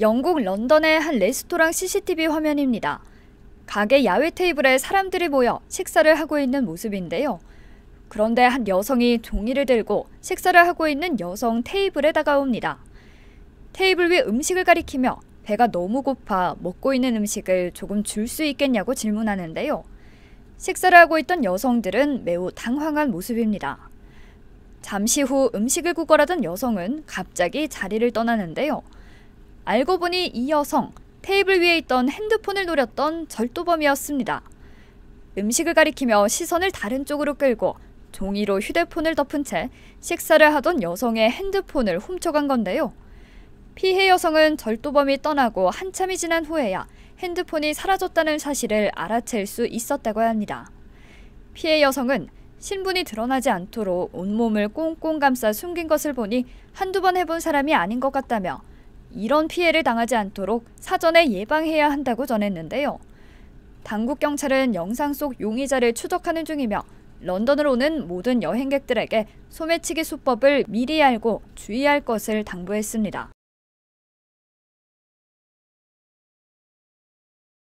영국 런던의 한 레스토랑 CCTV 화면입니다. 가게 야외 테이블에 사람들이 모여 식사를 하고 있는 모습인데요. 그런데 한 여성이 종이를 들고 식사를 하고 있는 여성 테이블에 다가옵니다. 테이블 위 음식을 가리키며 배가 너무 고파 먹고 있는 음식을 조금 줄 수 있겠냐고 질문하는데요. 식사를 하고 있던 여성들은 매우 당황한 모습입니다. 잠시 후 음식을 구걸하던 여성은 갑자기 자리를 떠나는데요. 알고 보니 이 여성, 테이블 위에 있던 핸드폰을 노렸던 절도범이었습니다. 음식을 가리키며 시선을 다른 쪽으로 끌고 종이로 휴대폰을 덮은 채 식사를 하던 여성의 핸드폰을 훔쳐간 건데요. 피해 여성은 절도범이 떠나고 한참이 지난 후에야 핸드폰이 사라졌다는 사실을 알아챌 수 있었다고 합니다. 피해 여성은 신분이 드러나지 않도록 온몸을 꽁꽁 감싸 숨긴 것을 보니 한두 번 해본 사람이 아닌 것 같다며 이런 피해를 당하지 않도록 사전에 예방해야 한다고 전했는데요. 당국 경찰은 영상 속 용의자를 추적하는 중이며 런던으로 오는 모든 여행객들에게 소매치기 수법을 미리 알고 주의할 것을 당부했습니다.